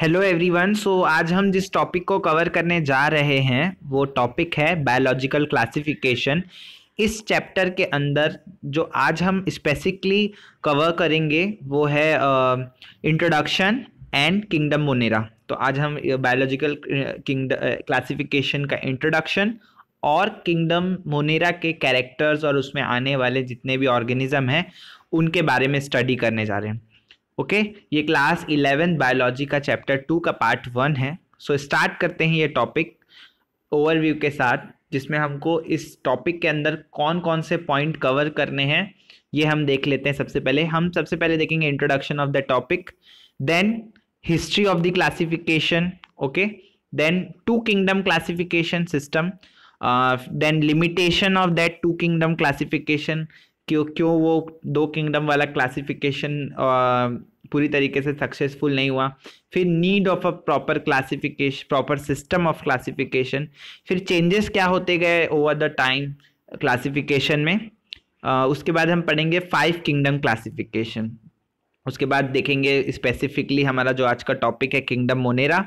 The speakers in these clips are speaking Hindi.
हेलो एवरीवन सो आज हम जिस टॉपिक को कवर करने जा रहे हैं वो टॉपिक है बायोलॉजिकल क्लासिफिकेशन इस चैप्टर के अंदर जो आज हम स्पेसिकली कवर करेंगे वो है इंट्रोडक्शन एंड किंगडम मोनेरा तो आज हम बायोलॉजिकल किंगड क्लासिफिकेशन का इंट्रोडक्शन और किंगडम मोनेरा के कैरेक्टर्स और उसमें आने वाले जितने भी ऑर्गेनिज्म हैं उनके बारे में स्टडी करने जा रहे हैं ओके ये क्लास इलेवन बायोलॉजी का चैप्टर टू का पार्ट वन है सो स्टार्ट करते हैं ये टॉपिक ओवरव्यू के साथ जिसमें हमको इस टॉपिक के अंदर कौन कौन से पॉइंट कवर करने हैं ये हम देख लेते हैं सबसे पहले हम सबसे पहले देखेंगे introduction of the topic then history of the classification okay then two kingdom classification system then limitation of that two kingdom classification क्यों क्यों वो दो किंगडम वाला क्लासिफिकेशन पूरी तरीके से सक्सेसफुल नहीं हुआ फिर need of a proper classification proper system of classification फिर चेंजेस क्या होते गए ओवर द टाइम क्लासिफिकेशन में आ, उसके बाद हम पढ़ेंगे फाइव किंगडम क्लासिफिकेशन उसके बाद देखेंगे स्पेसिफिकली हमारा जो आज का टॉपिक है किंगडम मोनेरा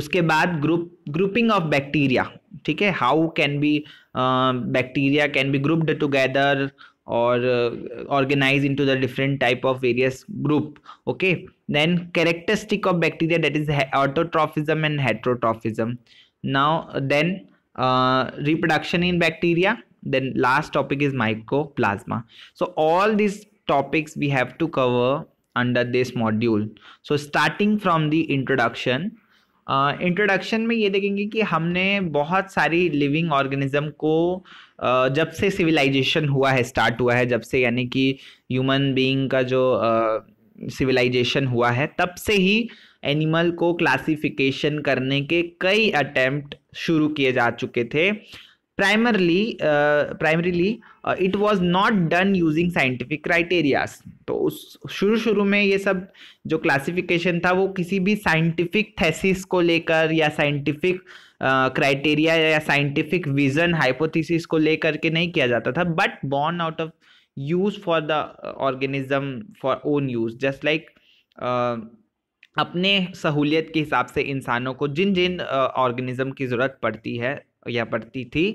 उसके बाद ग्रुप ग्रुपिंग ऑफ बैक्टीरिया ठीक है how can be bacteria can be grouped together or uh, organize into the different type of various group okay then characteristic of bacteria that is autotrophism and heterotrophism now then uh, reproduction in bacteria then last topic is mycoplasma so all these topics we have to cover under this module so starting from the introduction introduction uh, में ये देखेंगे कि हमने बहुत सारी लिविंग ऑर्गेनिज्म को uh, जब से सिविलाइजेशन हुआ है स्टार्ट हुआ है जब से यानी कि ह्यूमन बीइंग का जो सिविलाइजेशन uh, हुआ है तब से ही एनिमल को क्लासिफिकेशन करने के कई अटेम्प्ट शुरू किए जा चुके थे primarily primarily it was not done using scientific criterias तो उस शुरू शुरू में ये सब जो क्लासिफिकेशन था वो किसी भी साइंटिफिक थेसिस को लेकर या साइंटिफिक क्राइटेरिया uh, या साइंटिफिक विजन हाइपोथीसिस को लेकर के नहीं किया जाता था but born out of use for the organism for own use just like अपने सहूलियत के हिसाब से इंसानों को जिन जिन ऑर्गेनिज्म की ज़रूरत पड़ती है या पड़ती थी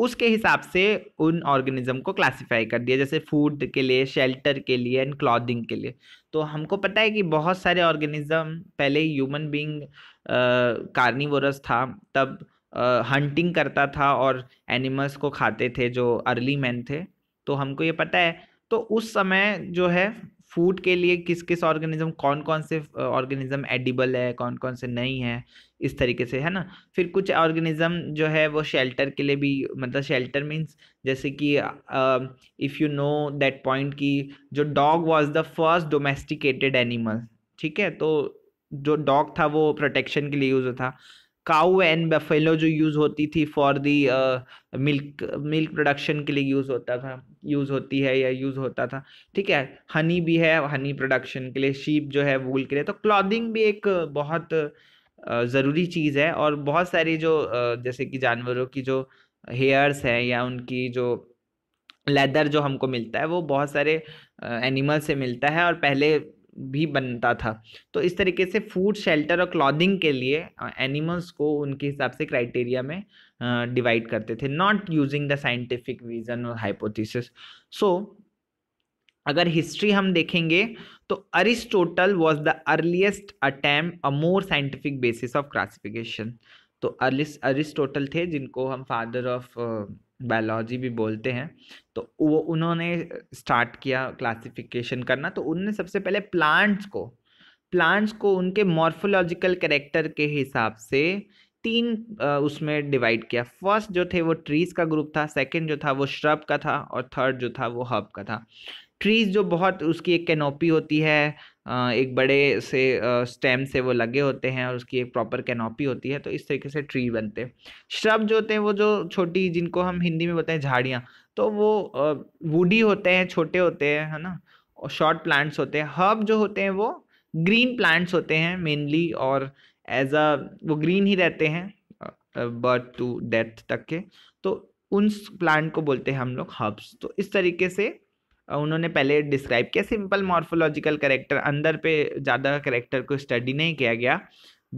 उसके हिसाब से उन ऑर्गेनिज्म को क्लासिफाई कर दिया जैसे फूड के लिए शेल्टर के लिए एंड क्लॉदिंग के लिए तो हमको पता है कि बहुत सारे ऑर्गेनिज्म पहले ह्यूमन बींग कार्निवोरस था तब हंटिंग uh, करता था और एनिमल्स को खाते थे जो अर्ली मैन थे तो हमको ये पता है तो उस समय जो है फूड के लिए किस किस ऑर्गेनिज्म कौन कौन से ऑर्गेनिज्म एडिबल है कौन कौन से नहीं है इस तरीके से है ना फिर कुछ ऑर्गेनिज्म जो है वो शेल्टर के लिए भी मतलब शेल्टर मीन्स जैसे कि if you know that point कि जो dog was the first domesticated animal ठीक है तो जो डॉग था वो प्रोटेक्शन के लिए यूज़ होता काऊ एंड बफेलो जो यूज़ होती थी for the milk milk production के लिए यूज़ होता था यूज़ होती है या यूज़ होता था ठीक है हनी भी है हनी प्रोडक्शन के लिए शीप जो है वूल के लिए तो क्लॉदिंग भी एक बहुत ज़रूरी चीज़ है और बहुत सारी जो जैसे कि जानवरों की जो हेयर्स हैं या उनकी जो लेदर जो हमको मिलता है वो बहुत सारे एनिमल से मिलता है और पहले भी बनता था तो इस तरीके से फूड शेल्टर और क्लॉदिंग के लिए एनिमल्स को उनके हिसाब से क्राइटेरिया में डिवाइड करते थे not using the scientific reason और हाइपोथेसिस सो अगर हिस्ट्री हम देखेंगे तो Aristotle was the earliest attempt a more scientific basis of classification तो अरिस्टोटल थे जिनको हम फादर ऑफ बायोलॉजी भी बोलते हैं तो वो उन्होंने स्टार्ट किया क्लासिफिकेशन करना तो उनने सबसे पहले प्लांट्स को प्लांट्स को उनके मॉर्फोलॉजिकल करेक्टर के हिसाब से तीन उसमें डिवाइड किया फर्स्ट जो थे वो ट्रीज का ग्रुप था सेकंड जो था वो श्रब का था और थर्ड जो था वो हर्ब का था ट्रीज जो बहुत उसकी एक कैनोपी होती है एक बड़े से स्टेम से वो लगे होते हैं और उसकी एक प्रॉपर कैनोपी होती है तो इस तरीके से ट्री बनते हैं श्रब जो होते हैं वो जो छोटी जिनको हम हिंदी में बोलते हैं झाड़ियाँ तो वो वुडी होते हैं छोटे होते हैं है ना और शॉर्ट प्लांट्स होते हैं हर्ब जो होते हैं वो ग्रीन प्लांट्स होते हैं मेनली और एज अ वो ग्रीन ही रहते हैं बर्थ टू डेथ तक के तो उन प्लांट को बोलते हैं हम लोग हर्ब्स तो इस तरीके से उन्होंने पहले डिस्क्राइब किया सिंपल मॉर्फोलॉजिकल करेक्टर अंदर पे ज़्यादा करेक्टर को स्टडी नहीं किया गया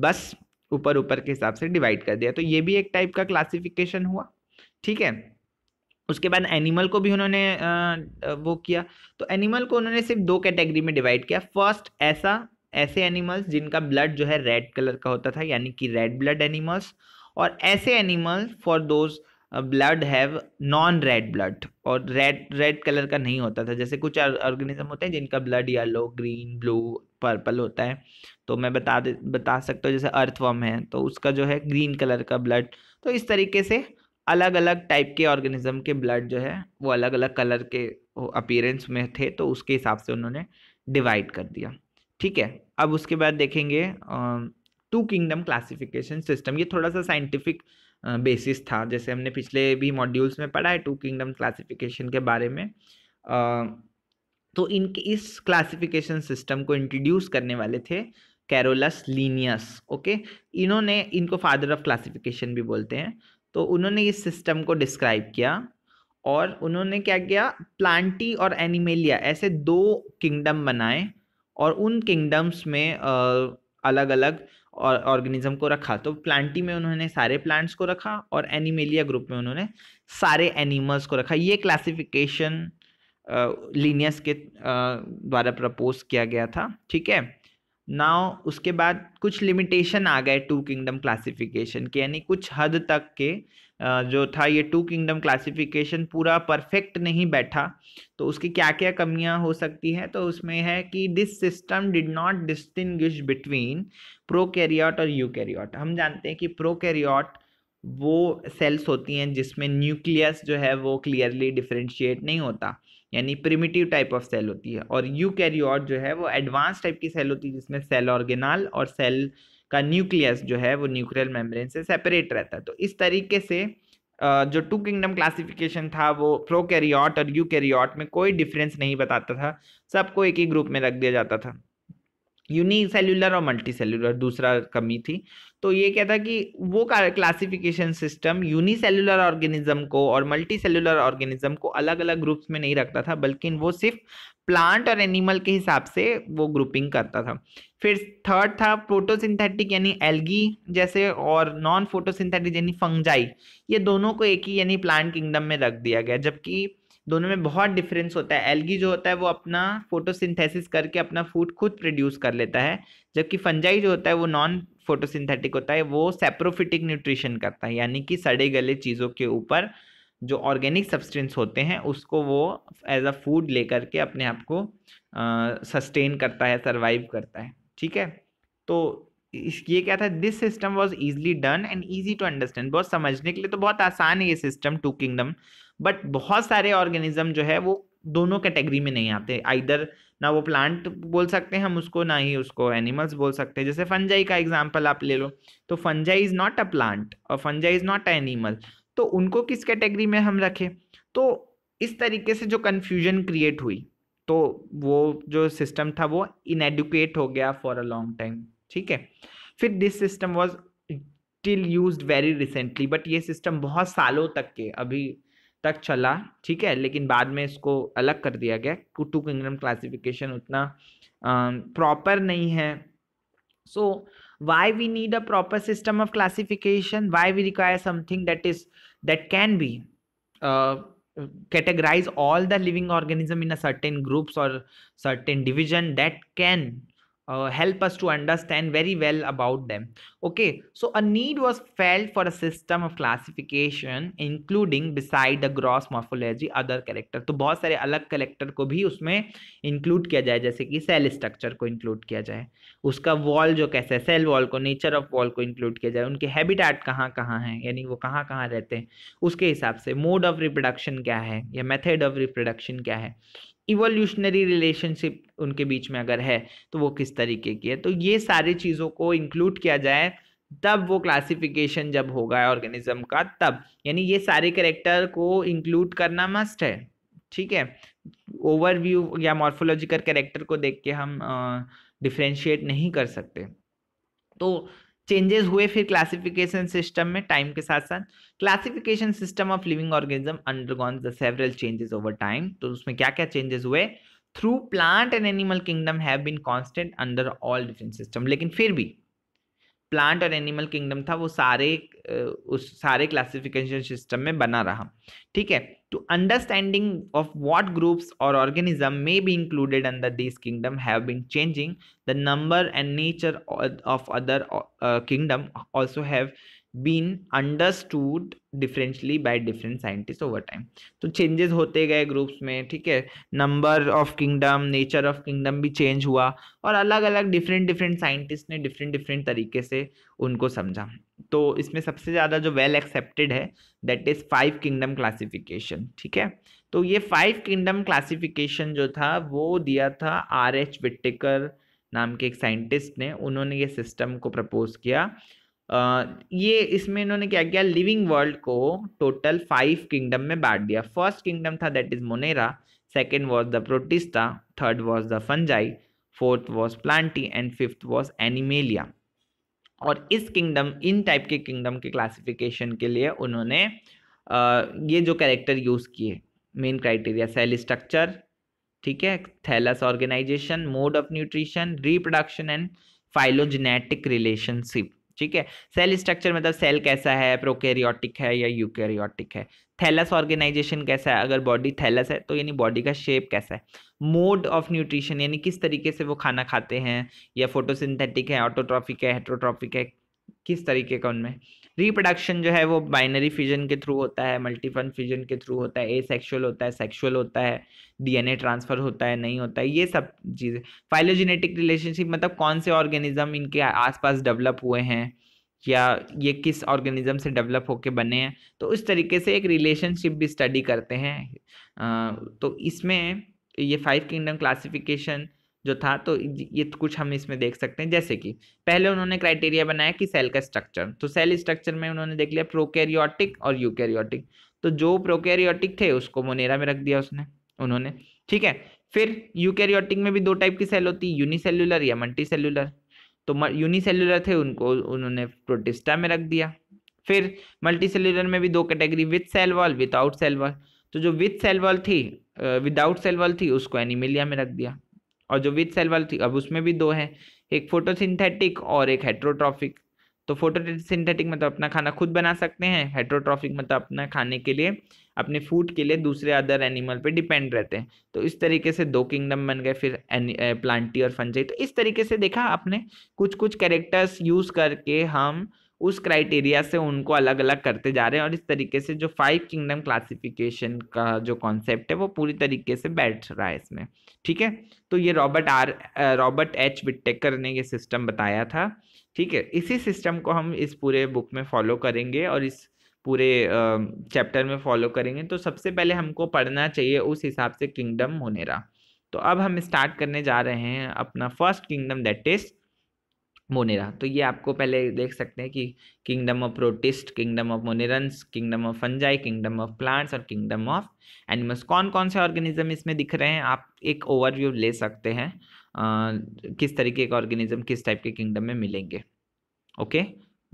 बस ऊपर ऊपर के हिसाब से डिवाइड कर दिया तो ये भी एक टाइप का क्लासिफिकेशन हुआ ठीक है उसके बाद एनिमल को भी उन्होंने वो किया तो एनिमल को उन्होंने सिर्फ दो कैटेगरी में डिवाइड किया फर्स्ट ऐसा ऐसे एनिमल्स जिनका ब्लड जो है रेड कलर का होता था यानी कि रेड ब्लड एनिमल्स और ऐसे animals for those blood have non red blood और रेड रेड कलर का नहीं होता था जैसे कुछ ऑर्गेनिज्म होते हैं जिनका blood yellow green blue purple होता है तो मैं बता दे बता सकता हूँ जैसे अर्थवम है तो उसका जो है ग्रीन कलर का ब्लड तो इस तरीके से अलग अलग टाइप के ऑर्गेनिज्म के ब्लड जो है वो अलग अलग कलर के अपीयरेंस में थे तो उसके हिसाब से उन्होंने डिवाइड कर दिया ठीक है अब उसके बाद देखेंगे टू किंगडम क्लासिफिकेशन सिस्टम ये थोड़ा सा साइंटिफिक बेसिस था जैसे हमने पिछले भी मॉड्यूल्स में पढ़ा है टू किंगडम क्लासिफिकेशन के बारे में तो इनके इस क्लासिफिकेशन सिस्टम को इंट्रोड्यूस करने वाले थे कैरोलस लीनियस ओके इन्होंने इनको फादर ऑफ क्लासिफिकेशन भी बोलते हैं तो उन्होंने इस सिस्टम को डिस्क्राइब किया और उन्होंने क्या किया प्लांटी और एनिमेलिया ऐसे दो किंगडम बनाए और उन किंगडम्स में अलग अलग और ऑर्गेनिज्म को रखा तो प्लांटी में उन्होंने सारे प्लांट्स को रखा और एनिमेलिया ग्रुप में उन्होंने सारे एनिमल्स को रखा ये क्लासिफिकेशन लीनियस के द्वारा प्रपोज किया गया था ठीक है नाउ उसके बाद कुछ लिमिटेशन आ गए टू किंगडम क्लासिफिकेशन के यानी कुछ हद तक के जो था ये टू किंगडम क्लासिफिकेशन पूरा परफेक्ट नहीं बैठा तो उसकी क्या क्या कमियां हो सकती हैं तो उसमें है कि this system did not distinguish between prokaryote और यू कैरियॉट हम जानते हैं कि प्रो कैरियॉट वो सेल्स होती हैं जिसमें न्यूक्लियस जो है वो क्लियरली डिफ्रेंशिएट नहीं होता यानी प्रिमिटिव टाइप ऑफ सेल होती है और यू कैरियॉट जो है वो एडवांस टाइप की सेल होती है जिसमें सेल ऑर्गेनाल और सेल का न्यूक्लियस जो है वो न्यूक्लियर मेम्ब्रेन से सेपरेट रहता है तो इस तरीके से जो टू किंगडम क्लासिफिकेशन था वो प्रोकैरियोट और यूकैरियोट में कोई डिफरेंस नहीं बताता था सबको एक ही ग्रुप में रख दिया जाता था यूनिसेल्यूलर और मल्टीसेल्यूलर दूसरा कमी थी तो ये क्या था कि वो क्लासिफिकेशन सिस्टम यूनिसेल्यूलर ऑर्गेनिज्म को और मल्टीसेल्यूलर ऑर्गेनिज्म को अलग अलग ग्रुप्स में नहीं रखता था बल्कि वो सिर्फ प्लांट और एनिमल के हिसाब से वो ग्रुपिंग करता था फिर थर्ड था फोटोसिंथेटिक यानी एल्गी जैसे और नॉन फोटोसिंथेटिक यानी फंगजाई ये दोनों को एक ही यानी प्लांट किंगडम में रख दिया गया जबकि दोनों में बहुत डिफरेंस होता है एल्गी जो होता है वो अपना फोटोसिंथेसिस करके अपना फूड खुद प्रोड्यूस कर लेता है जबकि फंजाई जो होता है वो नॉन फोटोसिंथेटिक होता है वो सेप्रोफिटिक न्यूट्रिशन करता है यानी कि सड़े गले चीज़ों के ऊपर जो ऑर्गेनिक सब्सटेंस होते हैं उसको वो एज अ फूड लेकर के अपने आप को सस्टेन करता है सर्वाइव करता है ठीक है तो इस ये क्या था this system was easily done and easy to understand बहुत समझने के लिए तो बहुत आसान है ये सिस्टम टू किंगडम बट बहुत सारे ऑर्गेनिज्म जो है वो दोनों कैटेगरी में नहीं आते आइदर ना वो प्लांट बोल सकते हैं हम उसको ना ही उसको एनिमल्स बोल सकते हैं जैसे फंजाई का एग्जाम्पल आप ले लो तो fungi is not a plant और fungi is not a animal तो उनको किस कैटेगरी में हम रखें तो इस तरीके से जो कन्फ्यूजन क्रिएट हुई तो वो जो सिस्टम था वो इनएडुकेट हो गया फॉर अ लॉन्ग टाइम ठीक है फिर this system was till use very recently but ये सिस्टम बहुत सालों तक के अभी तक चला ठीक है लेकिन बाद में इसको अलग कर दिया गया कुटू किंगडम क्लासिफिकेशन उतना प्रॉपर नहीं है so why we need a proper system of classification why we require something that is that can be categorise all the living organism in a certain groups और certain division that can uh, help us to understand very well about them. Okay, so a need was felt for a system of classification, including beside the gross morphology other character. तो बहुत सारे अलग character को भी उसमें include किया जाए जैसे कि cell structure को include किया जाए उसका wall जो कैसा है cell wall को nature of wall को include किया जाए उनके habitat कहाँ कहाँ हैं यानी वो कहाँ कहाँ रहते हैं उसके हिसाब से mode of reproduction क्या है या method of reproduction क्या है इवोल्यूशनरी रिलेशनशिप उनके बीच में अगर है तो वो किस तरीके की है तो ये सारी चीज़ों को इंक्लूड किया जाए तब वो क्लासिफिकेशन जब होगा ऑर्गेनिज्म का तब यानी ये सारे करेक्टर को इंक्लूड करना मस्ट है ठीक है ओवरव्यू या मॉर्फोलॉजिकल करेक्टर को देख के हम डिफ्रेंशिएट नहीं कर सकते तो चेंजेस हुए फिर क्लासिफिकेशन सिस्टम में टाइम के साथ साथ classification system of living organism undergoes the several changes over time तो उसमें क्या क्या चेंजेस हुए through plant and animal kingdom have been constant under all different system लेकिन फिर भी प्लांट और एनिमल किंगडम था वो सारे उस सारे क्लासिफिकेशन सिस्टम में बना रहा ठीक है to understanding of what groups or organism may be included under this kingdom have been changing the number and nature of other uh, kingdom also have been understood differently by different scientist over time तो चेंजेस होते गए ग्रुप्स में ठीक है number of kingdom nature of kingdom भी चेंज हुआ और अलग अलग डिफरेंट डिफरेंट साइंटिस्ट ने डिफरेंट डिफरेंट तरीके से उनको समझा तो इसमें सबसे ज़्यादा जो वेल एक्सेप्टेड है that is five kingdom classification ठीक है तो ये फाइव किंगडम क्लासिफिकेशन जो था वो दिया था आर एच विट्टेकर नाम के एक साइंटिस्ट ने उन्होंने ये सिस्टम को प्रपोज किया आ, ये इसमें इन्होंने क्या किया लिविंग वर्ल्ड को टोटल फाइव किंगडम में बांट दिया फर्स्ट किंगडम था that is Monera second was the Protista third was the fungi fourth was Plantae and fifth was Animalia और इस किंगडम इन टाइप के किंगडम के क्लासिफिकेशन के लिए उन्होंने ये जो कैरेक्टर यूज़ किए मेन क्राइटेरिया सेल स्ट्रक्चर ठीक है thallus organisation mode of nutrition reproduction and phylogenetic relationship ठीक है सेल स्ट्रक्चर मतलब सेल कैसा है प्रोकैरियोटिक है या यूकैरियोटिक है थैलस ऑर्गेनाइजेशन कैसा है अगर बॉडी थैलस है तो यानी बॉडी का शेप कैसा है मोड ऑफ न्यूट्रिशन यानी किस तरीके से वो खाना खाते हैं या फोटोसिंथेटिक है ऑटोट्रॉफिक है हेट्रोट्रॉफिक है किस तरीके का उनमें रिप्रोडक्शन जो है वो बाइनरी फ्यूजन के थ्रू होता है मल्टीपल फ्यूजन के थ्रू होता है ए सेक्शुअल होता है सेक्शुअल होता है डीएनए ट्रांसफर होता है नहीं होता है ये सब चीज़ें फाइलोजेनेटिक रिलेशनशिप मतलब कौन से ऑर्गेनिज्म इनके आसपास डेवलप हुए हैं या ये किस ऑर्गेनिज्म से डेवलप होके बने हैं तो उस तरीके से एक रिलेशनशिप भी स्टडी करते हैं तो इसमें ये फाइव किंगडम क्लासिफिकेशन जो था तो ये तो कुछ हम इसमें देख सकते हैं जैसे कि पहले उन्होंने क्राइटेरिया बनाया कि सेल का स्ट्रक्चर तो सेल स्ट्रक्चर में उन्होंने देख लिया प्रोकैरियोटिक और यूकैरियोटिक तो जो प्रोकैरियोटिक थे उसको मोनेरा में रख दिया उसने उन्होंने ठीक है फिर यूकैरियोटिक में भी दो टाइप की सेल होती है यूनिसेल्युलर या मल्टी सेल्युलर तो यूनिसेल्युलर थे उनको उन्होंने प्रोटिस्टा में रख दिया फिर मल्टी सेल्युलर में भी दो category with cell wall without cell wall तो जो विथ सेल वॉल थी विदाउट सेल वॉल थी उसको एनिमिलिया में रख दिया और जो विथ सेल वाली थी अब उसमें भी दो हैं एक फोटोसिंथेटिक और एक हेट्रोट्रॉफिक तो फोटोसिंथेटिक मतलब अपना खाना खुद बना सकते हैं हेट्रोट्रॉफिक मतलब अपना खाने के लिए अपने फूड के लिए दूसरे अदर एनिमल पे डिपेंड रहते हैं तो इस तरीके से दो किंगडम बन गए फिर प्लांटी और फंजाई तो इस तरीके से देखा आपने कुछ कुछ कैरेक्टर्स यूज करके हम उस क्राइटेरिया से उनको अलग अलग करते जा रहे हैं और इस तरीके से जो फाइव किंगडम क्लासिफिकेशन का जो कॉन्सेप्ट है वो पूरी तरीके से बैठ रहा है इसमें ठीक है तो ये Robert R Robert H Whittaker ने ये सिस्टम बताया था ठीक है इसी सिस्टम को हम इस पूरे बुक में फॉलो करेंगे और इस पूरे चैप्टर में फॉलो करेंगे तो सबसे पहले हमको पढ़ना चाहिए उस हिसाब से किंगडम मोनेरा तो अब हम स्टार्ट करने जा रहे हैं अपना first kingdom that is Monera तो ये आपको पहले देख सकते हैं कि kingdom of protist kingdom of monerans kingdom of fungi kingdom of plants और किंगडम ऑफ एनिमल्स कौन कौन से ऑर्गेनिज्म इसमें दिख रहे हैं आप एक ओवरव्यू ले सकते हैं आ, किस तरीके के ऑर्गेनिज्म किस टाइप के किंगडम में मिलेंगे okay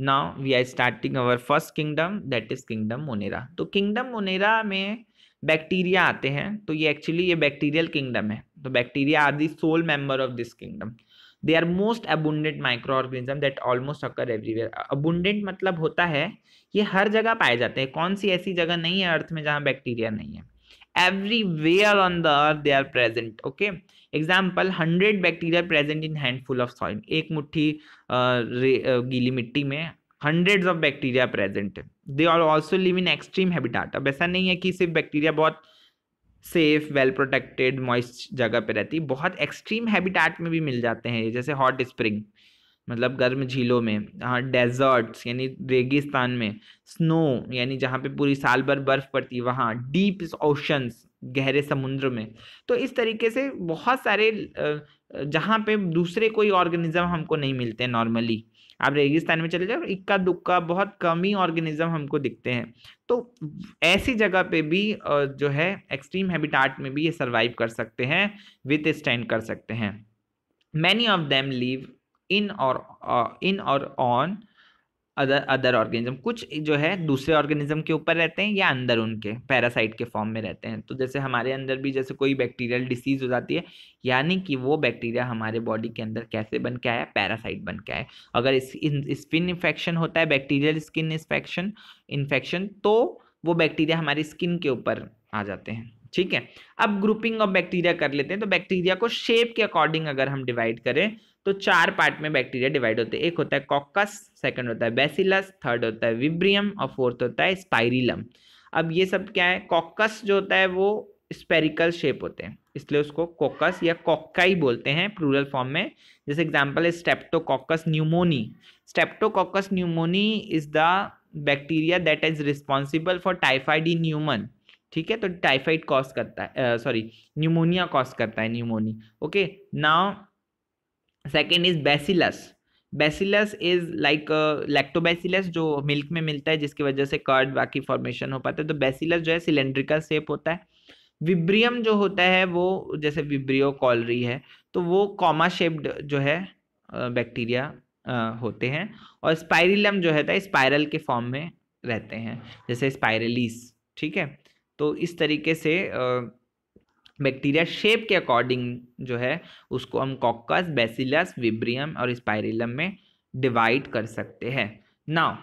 now we are starting our first kingdom that is kingdom Monera तो किंगडम मोनेरा में बैक्टीरिया आते हैं तो ये एक्चुअली ये बैक्टीरियल किंगडम है तो bacteria are the sole member of this kingdom they are most abundant microorganism that almost occur everywhere abundant मतलब होता है ये हर जगह पाए जाते हैं कौन सी ऐसी जगह नहीं है अर्थ में जहाँ बैक्टीरिया नहीं है everywhere on the earth they are present okay example hundred bacteria present in handful of soil एक मुठ्ठी गीली मिट्टी में हंड्रेड ऑफ बैक्टीरिया प्रेजेंट है they are also live in extreme habitat अब ऐसा नहीं है कि सिर्फ बैक्टीरिया बहुत सेफ वेल प्रोटेक्टेड मॉइस्ट जगह पे रहती है बहुत एक्सट्रीम हैबिटेट में भी मिल जाते हैं जैसे हॉट स्प्रिंग मतलब गर्म झीलों में हाँ डेजर्ट्स यानी रेगिस्तान में स्नो यानी जहाँ पे पूरी साल भर बर्फ़ पड़ती है वहाँ डीप ओशंस गहरे समुद्र में तो इस तरीके से बहुत सारे जहाँ पे दूसरे कोई ऑर्गेनिज्म हमको नहीं मिलते नॉर्मली आप रेगिस्तान में चले जाओ इक्का दुक्का बहुत कम ही ऑर्गेनिज्म हमको दिखते हैं तो ऐसी जगह पे भी जो है एक्सट्रीम हैबिटाट में भी ये सर्वाइव कर सकते हैं विथ स्टैंड कर सकते हैं many of them live in और इन और ऑन अदर अदर ऑर्गेनिज्म कुछ जो है दूसरे ऑर्गेनिज्म के ऊपर रहते हैं या अंदर उनके पैरासाइट के फॉर्म में रहते हैं तो जैसे हमारे अंदर भी जैसे कोई बैक्टीरियल डिसीज हो जाती है यानी कि वो बैक्टीरिया हमारे बॉडी के अंदर कैसे बन के आया पैरासाइट बन के आया अगर स्किन इन्फेक्शन होता है बैक्टीरियल स्किन इन्फेक्शन इन्फेक्शन तो वो बैक्टीरिया हमारी स्किन के ऊपर आ जाते हैं ठीक है अब ग्रुपिंग ऑफ बैक्टीरिया कर लेते हैं तो बैक्टीरिया को शेप के अकॉर्डिंग अगर हम डिवाइड करें तो चार पार्ट में बैक्टीरिया डिवाइड होते हैं एक होता है कॉकस सेकंड होता है बेसिलस थर्ड होता है विब्रियम और फोर्थ होता है स्पाइरिलम अब ये सब क्या है कॉकस जो होता है वो स्पेरिकल शेप होते हैं इसलिए उसको कोकस या कॉक्काई बोलते हैं प्लूरल फॉर्म में जैसे एग्जाम्पल है Streptococcus pneumoniae Streptococcus pneumoniae is the bacteria that is responsible for typhoid in human ठीक है तो टाइफाइड कॉज करता है सॉरी न्यूमोनिया कॉज करता है pneumoniae okay now second is bacillus bacillus is like lactobacillus जो मिल्क में मिलता है जिसकी वजह से कर्ड बाकी फॉर्मेशन हो पाता है तो बेसिलस जो है सिलेंड्रिकल शेप होता है विब्रियम जो होता है वो जैसे विब्रियो कॉलरी है तो वो कॉमा शेप्ड जो है बैक्टीरिया होते हैं और स्पायरिलम जो है स्पायरल के फॉर्म में रहते हैं जैसे स्पायरलीस ठीक है तो इस तरीके से आ, बैक्टीरिया शेप के अकॉर्डिंग जो है उसको हम कॉकस बेसिलस विब्रियम और स्पायरिलम में डिवाइड कर सकते हैं now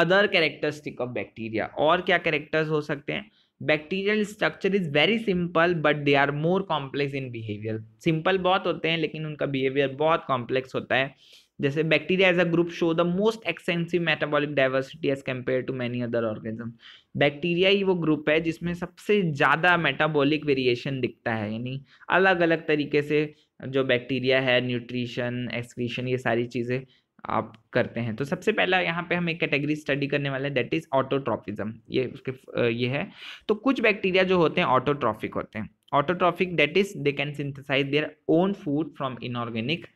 other characteristic of bacteria और क्या कैरेक्टर्स हो सकते हैं bacterial structure is very simple but they are more complex in behaviour simple बहुत होते हैं लेकिन उनका बिहेवियर बहुत कॉम्प्लेक्स होता है जैसे bacteria as a group show the most extensive metabolic diversity as compare to many other organism bacteria ही वो ग्रुप है जिसमें सबसे ज़्यादा मेटाबॉलिक वेरिएशन दिखता है यानी अलग अलग तरीके से जो बैक्टीरिया है न्यूट्रिशन एक्सक्रीशन ये सारी चीज़ें आप करते हैं तो सबसे पहला यहाँ पे हम एक कैटेगरी स्टडी करने वाले हैं दैट इज़ ऑटोट्रॉफिज्म ये उसके ये है तो कुछ बैक्टीरिया जो होते हैं ऑटोट्रॉफिक होते हैं autotrophic that is they can synthesise their own food from inorganic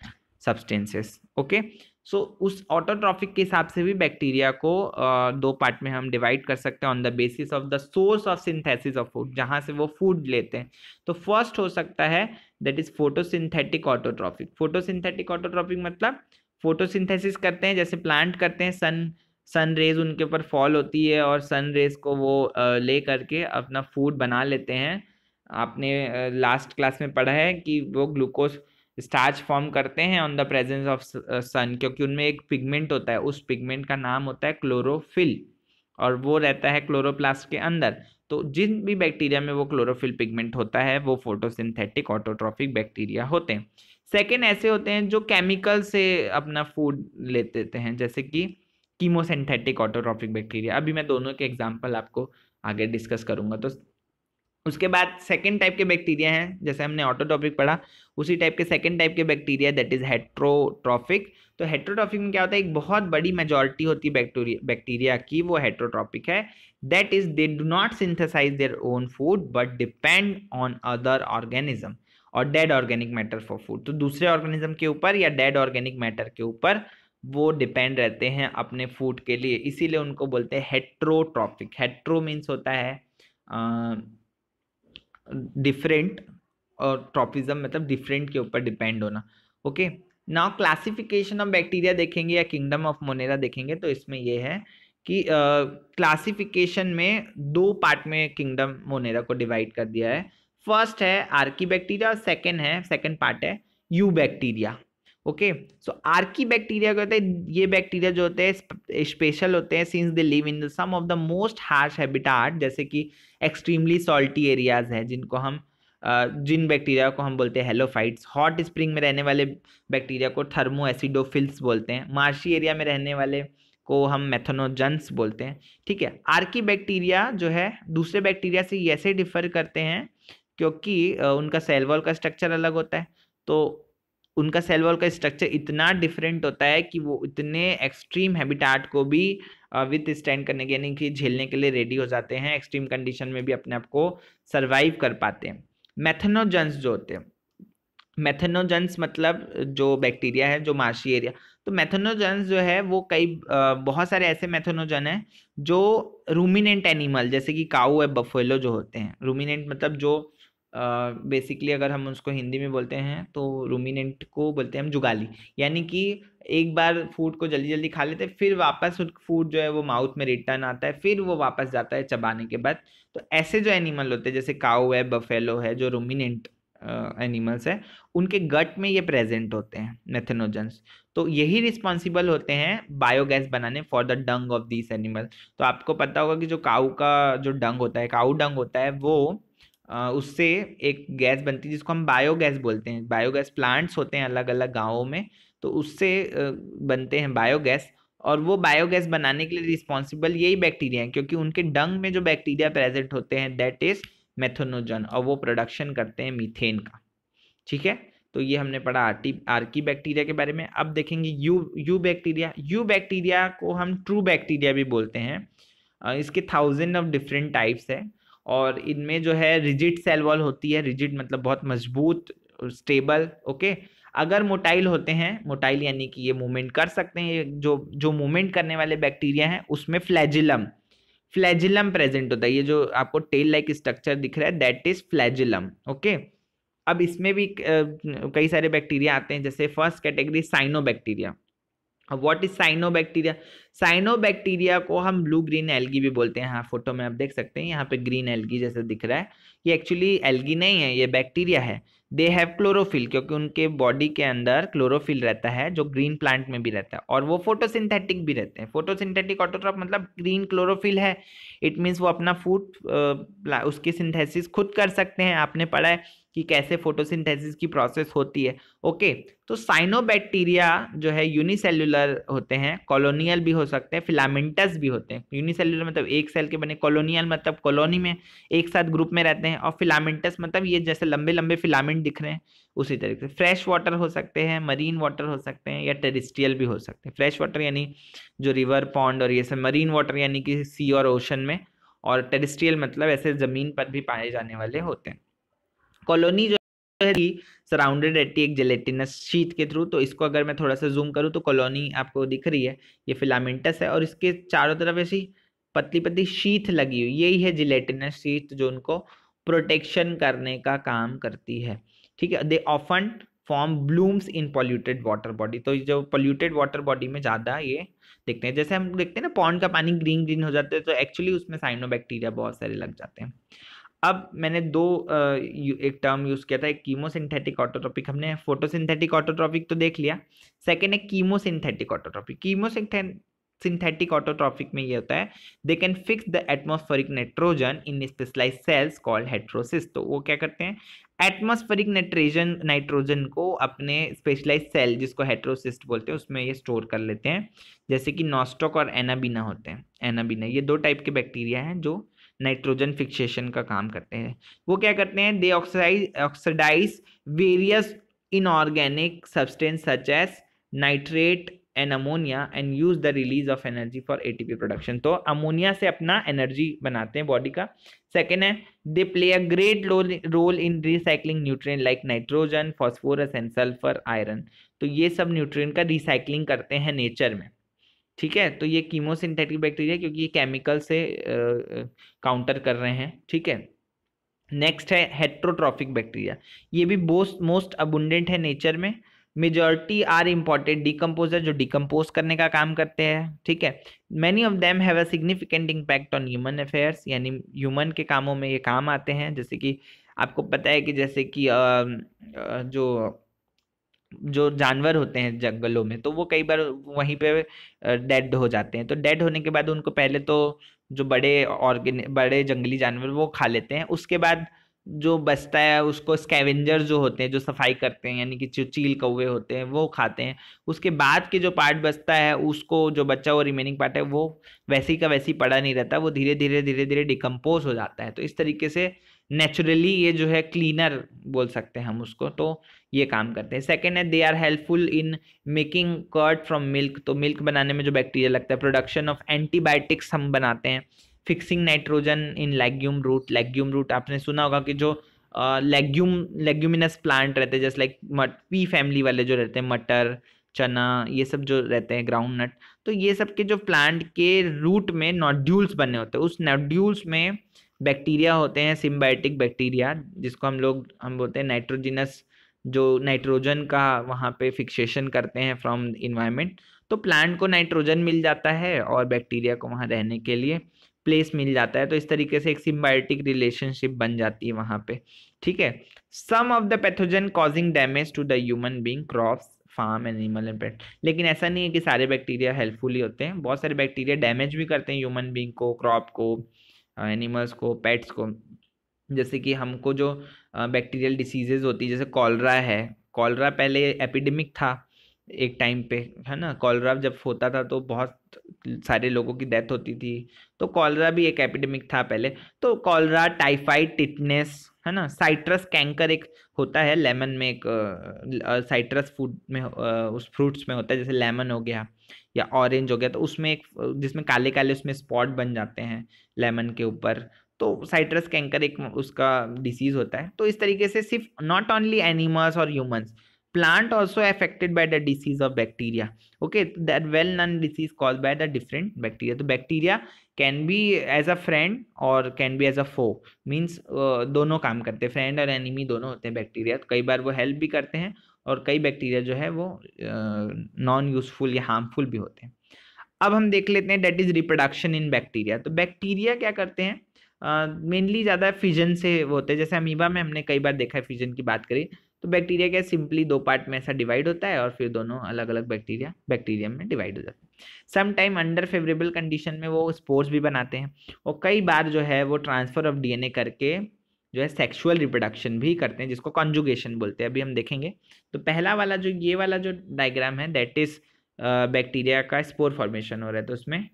substances okay so उस ऑटोट्रॉफिक के हिसाब से भी बैक्टीरिया को uh, दो पार्ट में हम डिवाइड कर सकते हैं on the basis of the source of synthesis of food जहाँ से वो फूड लेते हैं तो फर्स्ट हो सकता है that is photosynthetic autotrophic photosynthetic autotrophic मतलब फोटोसिंथेसिस करते हैं जैसे प्लांट करते हैं सन सन रेज उनके ऊपर फॉल होती है और सन रेज को वो ले करके अपना फूड बना लेते हैं आपने लास्ट क्लास में पढ़ा है कि वो ग्लूकोज स्टार्च फॉर्म करते हैं on the presence of sun क्योंकि उनमें एक पिगमेंट होता है उस पिगमेंट का नाम होता है क्लोरोफिल और वो रहता है क्लोरोप्लास्ट के अंदर तो जिन भी बैक्टीरिया में वो क्लोरोफिल पिगमेंट होता है वो फोटोसिंथेटिक ऑटोट्रॉफिक बैक्टीरिया होते हैं सेकेंड ऐसे होते हैं जो केमिकल से अपना फूड लेते हैं जैसे कि कीमोसिंथेटिक ऑटोट्रॉफिक बैक्टीरिया अभी मैं दोनों के एग्जाम्पल आपको आगे डिस्कस करूंगा तो उसके बाद सेकेंड टाइप के बैक्टीरिया हैं जैसे हमने ऑटोटॉपिक पढ़ा उसी टाइप के सेकेंड टाइप के बैक्टीरिया दैट इज हेट्रोट्रॉफिक तो हेट्रोट्रॉफिक में क्या होता है एक बहुत बड़ी मेजोरिटी होती है बैक्टीरिया की वो हेट्रोट्रॉफिक है that is they do not synthesise their own food but depend on other organism और dead organic matter for food तो दूसरे ऑर्गेनिज्म के ऊपर या डेड ऑर्गेनिक मैटर के ऊपर वो डिपेंड रहते हैं अपने फूड के लिए इसीलिए उनको बोलते हैं हेट्रोट्रॉफिक हेट्रो मीन्स होता है डिफरेंट और ट्रॉपिज्म मतलब डिफरेंट के ऊपर डिपेंड होना okay now classification of bacteria देखेंगे या किंगडम ऑफ मोनेरा देखेंगे तो इसमें यह है कि क्लासिफिकेशन uh, में दो पार्ट में किंगडम मोनेरा को डिवाइड कर दिया है फर्स्ट है आर्की बैक्टीरिया और सेकेंड है सेकेंड पार्ट है eubacteria okay so archaebacteria क्या होता है ये बैक्टीरिया जो होते हैं स्पेशल होते हैं since they live in the some of the most harsh habitat जैसे कि एक्सट्रीमली सॉल्टी एरियाज हैं जिनको हम जिन बैक्टीरिया को हम बोलते हैं हेलोफाइट्स हॉट स्प्रिंग में रहने वाले बैक्टीरिया को थर्मो एसिडोफिल्स बोलते हैं मार्शी एरिया में रहने वाले को हम मैथनोजन्स बोलते हैं ठीक है आर्की बैक्टीरिया जो है दूसरे बैक्टीरिया से ऐसे डिफर करते हैं क्योंकि उनका सेलवॉल का स्ट्रक्चर अलग होता है तो उनका सेल वॉल का स्ट्रक्चर इतना डिफरेंट होता है कि वो इतने एक्सट्रीम हैबिटाट को भी विथ स्टैंड करने के यानी कि झेलने के लिए रेडी हो जाते हैं एक्सट्रीम कंडीशन में भी अपने आप को सर्वाइव कर पाते हैं मैथनोजन्स जो होते हैं मैथनोजेंस मतलब जो बैक्टीरिया है जो माशी एरिया तो मैथनोजेंस जो है वो कई बहुत सारे ऐसे मैथनोजन हैं जो रूमिनेंट एनिमल जैसे कि काऊ है बफेलो जो होते हैं रूमिनेंट मतलब जो बेसिकली uh, अगर हम उसको हिंदी में बोलते हैं तो रूमिनेंट को बोलते हैं हम जुगाली यानी कि एक बार फूड को जल्दी जल्दी खा लेते हैं फिर वापस फूड जो है वो माउथ में रिटर्न आता है फिर वो वापस जाता है चबाने के बाद तो ऐसे जो एनिमल होते हैं जैसे काऊ है बफेलो है जो रूमिनेंट एनिमल्स uh, है उनके गट में ये प्रेजेंट होते हैं मेथेनोजन्स तो यही रिस्पॉन्सिबल होते हैं बायोगैस बनाने for the dung of this animal तो आपको पता होगा कि जो काऊ का जो डंग होता है काऊ डंग होता है वो उससे एक गैस बनती है जिसको हम बायोगैस बोलते हैं बायोगैस प्लांट्स होते हैं अलग अलग गाँवों में तो उससे बनते हैं बायोगैस और वो बायोगैस बनाने के लिए रिस्पॉन्सिबल यही बैक्टीरिया हैं क्योंकि उनके डंग में जो बैक्टीरिया प्रेजेंट होते हैं दैट इज मेथोनोजन और वो प्रोडक्शन करते हैं मीथेन का ठीक है तो ये हमने पढ़ा आर्टी आर्की बैक्टीरिया के बारे में अब देखेंगे यू यू बैक्टीरिया यू बैक्टीरिया को हम ट्रू बैक्टीरिया भी बोलते हैं इसके थाउजेंड ऑफ डिफरेंट टाइप्स है और इनमें जो है रिजिड सेल वॉल होती है रिजिड मतलब बहुत मजबूत स्टेबल ओके अगर मोटाइल होते हैं मोटाइल यानी कि ये मूवमेंट कर सकते हैं जो जो मूवमेंट करने वाले बैक्टीरिया हैं उसमें फ्लैजिलम फ्लैजिलम प्रेजेंट होता है ये जो आपको टेल लाइक स्ट्रक्चर दिख रहा है दैट इज फ्लैजिलम ओके अब इसमें भी कई सारे बैक्टीरिया आते हैं जैसे first category cyanobacteria what is cyanobacteria cyanobacteria को हम ब्लू ग्रीन एल्गी भी बोलते हैं हाँ फोटो में आप देख सकते हैं यहाँ पे ग्रीन एल्गी जैसे दिख रहा है ये एक्चुअली एल्गी नहीं है ये बैक्टीरिया है दे हैव क्लोरोफिल क्योंकि उनके बॉडी के अंदर क्लोरोफिल रहता है जो ग्रीन प्लांट में भी रहता है और वो फोटोसिंथेटिक भी रहते हैं फोटोसिंथेटिक ऑटोट्रॉप मतलब ग्रीन क्लोरोफिल है इट मीन्स वो अपना फूड उसकी सिंथेसिस खुद कर सकते हैं आपने पढ़ा है कि कैसे फोटोसिंथेसिस की प्रोसेस होती है ओके तो साइनोबैक्टीरिया जो है यूनिसेल्युलर होते हैं कॉलोनियल भी हो सकते हैं फिलामेंटस भी होते हैं यूनिसेल्युलर मतलब एक सेल के बने कॉलोनियल मतलब कॉलोनी में एक साथ ग्रुप में रहते हैं और फिलामेंटस मतलब ये जैसे लंबे लंबे फिलामेंट दिख रहे हैं उसी तरीके से फ्रेश वाटर हो सकते हैं मरीन वाटर हो सकते हैं या टेरिस्ट्रियल भी हो सकते हैं फ्रेश वाटर यानी जो रिवर पॉन्ड और ये सब मरीन वाटर यानी कि सी और ओशन में और टेरिस्ट्रियल मतलब ऐसे ज़मीन पर भी पाए जाने वाले होते हैं कॉलोनी जो है सराउंडेड रहती एक जेलेटिनस शीत के थ्रू तो इसको अगर मैं थोड़ा सा जूम करूँ तो कॉलोनी आपको दिख रही है ये फिलामेंटस है और इसके चारों तरफ ऐसी पतली पतली शीत लगी हुई यही है जिलेटिनस शीत जो उनको प्रोटेक्शन करने का काम करती है ठीक है they often form blooms in polluted water body तो जो पॉल्यूटेड वाटर बॉडी में ज़्यादा ये देखते हैं जैसे हम देखते हैं ना पॉन्ड का पानी ग्रीन ग्रीन हो जाता है तो एक्चुअली उसमें साइनोबैक्टीरिया बहुत सारे लग जाते हैं अब मैंने दो एक टर्म यूज़ किया था एक कीमोसिंथेटिक ऑटोट्रॉपिक हमने फोटोसिंथेटिक ऑटोट्रॉपिक तो देख लिया सेकेंड है कीमोसिंथेटिक ऑटोट्रॉपिक कीमोसिंथेटिक सिंथेटिक में ये होता है they can fix the atmospheric nitrogen in specialise cells called heterosis तो वो क्या करते हैं एटमोस्फेरिक नाइट्रोजन नाइट्रोजन को अपने स्पेशलाइज सेल जिसको हेट्रोसिस्ट बोलते हैं उसमें ये स्टोर कर लेते हैं जैसे कि नॉस्टोक और एनाबीना होते हैं एनाबीना ये दो टाइप के बैक्टीरिया हैं जो नाइट्रोजन फिक्सेशन का काम करते हैं वो क्या करते हैं दे ऑक्साइज oxidise various inorganic substance such as nitrate and ammonia and use the release of energy for P production तो अमोनिया से अपना एनर्जी बनाते हैं बॉडी का सेकेंड है they play a great role in recycling nutrient like nitrogen phosphorus and sulphur iron तो ये सब न्यूट्रिएंट का रिसाइकलिंग करते हैं नेचर में ठीक है तो ये कीमोसिंथेटिक बैक्टीरिया क्योंकि ये केमिकल से काउंटर कर रहे हैं ठीक है नेक्स्ट है हेट्रोट्रॉफिक बैक्टीरिया ये भी मोस्ट अबुंडेंट है नेचर में मेजोरिटी आर इम्पॉर्टेंट डिकम्पोजर जो डिकम्पोज करने का काम करते हैं ठीक है many of them have a significant impact on human affairs यानी ह्यूमन के कामों में ये काम आते हैं जैसे कि आपको पता है कि जैसे कि आ, आ, जो जो जानवर होते हैं जंगलों में तो वो कई बार वहीं पे डेड हो जाते हैं तो डेड होने के बाद उनको पहले तो जो बड़े ऑर्गेन बड़े जंगली जानवर वो खा लेते हैं उसके बाद जो बचता है उसको स्कैवेंजर जो होते हैं जो सफाई करते हैं यानी कि जो चील कौवे होते हैं वो खाते हैं उसके बाद के जो पार्ट बचता है उसको जो बच्चा वो रिमेनिंग पार्ट है वो वैसे का वैसे पड़ा नहीं रहता वो धीरे धीरे धीरे धीरे डिकम्पोज हो जाता है तो इस तरीके से नेचुरली ये जो है क्लीनर बोल सकते हैं हम उसको तो ये काम करते हैं सेकेंड है they are helpful in making curd from milk तो मिल्क बनाने में जो बैक्टीरिया लगता है प्रोडक्शन ऑफ एंटीबायोटिक्स हम बनाते हैं fixing nitrogen in legume root legume root आपने सुना होगा कि जो लेग्यूम लेग्यूमिनस प्लांट रहते हैं जैसे लाइक मट पी फैमिली वाले जो रहते हैं मटर चना ये सब जो रहते हैं ग्राउंड नट तो ये सब के जो प्लांट के रूट में नोड्यूल्स बने होते हैं उस नोड्यूल्स में बैक्टीरिया होते हैं सिम्बायोटिक बैक्टीरिया जिसको हम लोग हम बोलते हैं नाइट्रोजिनस जो नाइट्रोजन का वहाँ पे फिक्सेशन करते हैं फ्रॉम इन्वायरमेंट तो प्लांट को नाइट्रोजन मिल जाता है और बैक्टीरिया को वहाँ रहने के लिए प्लेस मिल जाता है तो इस तरीके से एक सिम्बायोटिक रिलेशनशिप बन जाती है वहाँ पे ठीक है some of the pathogen causing damage to the human being crops farm animal and pet लेकिन ऐसा नहीं है कि सारे बैक्टीरिया हेल्पफुल ही होते हैं बहुत सारे बैक्टीरिया डैमेज भी करते हैं ह्यूमन बींग को क्रॉप को एनिमल्स को पेट्स को जैसे कि हमको जो बैक्टीरियल डिसीजेज होती है जैसे कॉलरा है कॉलरा पहले एपिडेमिक था एक टाइम पे है ना कॉलरा जब होता था तो बहुत सारे लोगों की डेथ होती थी तो कॉलरा भी एक एपिडेमिक था पहले तो कॉलरा टाइफाइड टिटनेस है ना साइट्रस कैंकर एक होता है लेमन में एक साइट्रस फूड में उस फ्रूट्स में होता है जैसे लेमन हो गया या ऑरेंज हो गया तो उसमें एक जिसमें काले काले उसमें स्पॉट बन जाते हैं लेमन के ऊपर तो साइट्रस कैंकर एक उसका डिसीज होता है तो इस तरीके से सिर्फ नॉट ओनली एनिमल्स और humans plant also affected by the disease of bacteria okay that well known disease cause by the different bacteria तो bacteria can be as a friend और can be as a foe means दोनों काम करते हैं फ्रेंड और एनिमी दोनों होते हैं बैक्टीरिया तो कई बार वो हेल्प भी करते हैं और कई बैक्टीरिया जो है वो नॉन uh, यूजफुल या हार्मफुल भी होते हैं अब हम देख लेते हैं that is reproduction in bacteria तो बैक्टीरिया क्या करते हैं मेनली ज़्यादा फ्यूजन से होते हैं जैसे अमीबा में हमने कई बार देखा है फ्यूजन की बात करी तो बैक्टीरिया क्या सिंपली दो पार्ट में ऐसा डिवाइड होता है और फिर दोनों अलग अलग बैक्टीरिया बैक्टीरियम में डिवाइड हो जाते हैं some time under favourable condition में वो स्पोर्स भी बनाते हैं और कई बार जो है वो ट्रांसफ़र ऑफ डीएनए करके जो है सेक्सुअल रिप्रोडक्शन भी करते हैं जिसको कॉन्जुगेशन बोलते हैं अभी हम देखेंगे तो पहला वाला जो ये वाला जो डायग्राम है दैट इज़ बैक्टीरिया का स्पोर फॉर्मेशन हो रहा है तो उसमें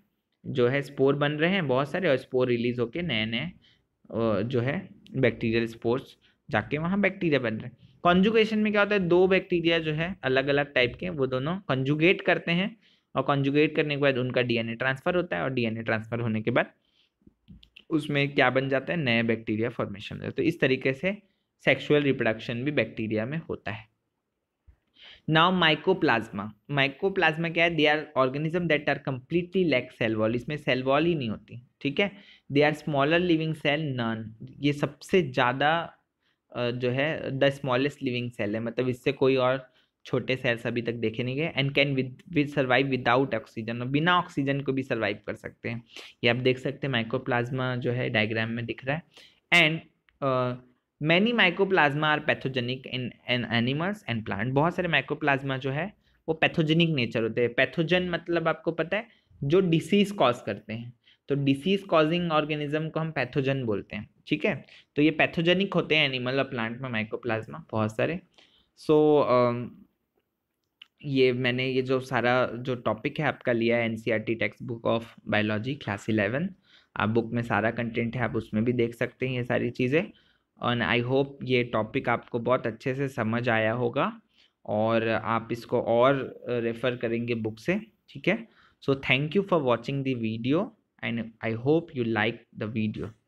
जो है स्पोर बन रहे हैं बहुत सारे और स्पोर रिलीज होके नए नए जो है बैक्टीरियल स्पोर्स जाके वहाँ बैक्टीरिया बन रहे हैं कॉन्जुगेशन में क्या होता है दो बैक्टीरिया जो है अलग अलग टाइप के वो दोनों कॉन्जुगेट करते हैं और कॉन्जुगेट करने के बाद उनका डीएनए ट्रांसफ़र होता है और डीएनए ट्रांसफ़र होने के बाद उसमें क्या बन जाता है नए बैक्टीरिया फॉर्मेशन तो इस तरीके से सेक्सुअल रिप्रोडक्शन भी बैक्टीरिया में होता है नाउ माइकोप्लाज्मा माइकोप्लाज्मा क्या है they are organism that are completely lack cell wall इसमें सेल वॉल ही नहीं होती ठीक है they are smaller living cell known ये सबसे ज़्यादा जो है द स्मॉलेस्ट लिविंग सेल है मतलब इससे कोई और छोटे सेल्स अभी तक देखे नहीं गए and can with with survive without oxygen और बिना ऑक्सीजन को भी सर्वाइव कर सकते हैं ये आप देख सकते हैं माइक्रोप्लाज्मा जो है डायग्राम में दिख रहा है and many mycoplasma are pathogenic in an animals and plant बहुत सारे माइकोप्लाज्मा जो है वो पैथोजेनिक नेचर होते हैं पैथोजन मतलब आपको पता है जो डिसीज कॉज करते हैं तो डिसीज कॉजिंग ऑर्गेनिज्म को हम पैथोजन बोलते हैं ठीक है तो ये पैथोजेनिक होते हैं एनिमल और प्लांट में माइकोप्लाज्मा बहुत सारे सो so, um, ये मैंने ये जो सारा जो टॉपिक है आपका लिया है N C R T text book of biology class eleven आप बुक में सारा कंटेंट है आप उसमें भी देख सकते हैं ये सारी चीज़ें एंड आई होप ये टॉपिक आपको बहुत अच्छे से समझ आया होगा और आप इसको और रेफ़र करेंगे बुक से ठीक है so thank you for watching the video and I hope you like the video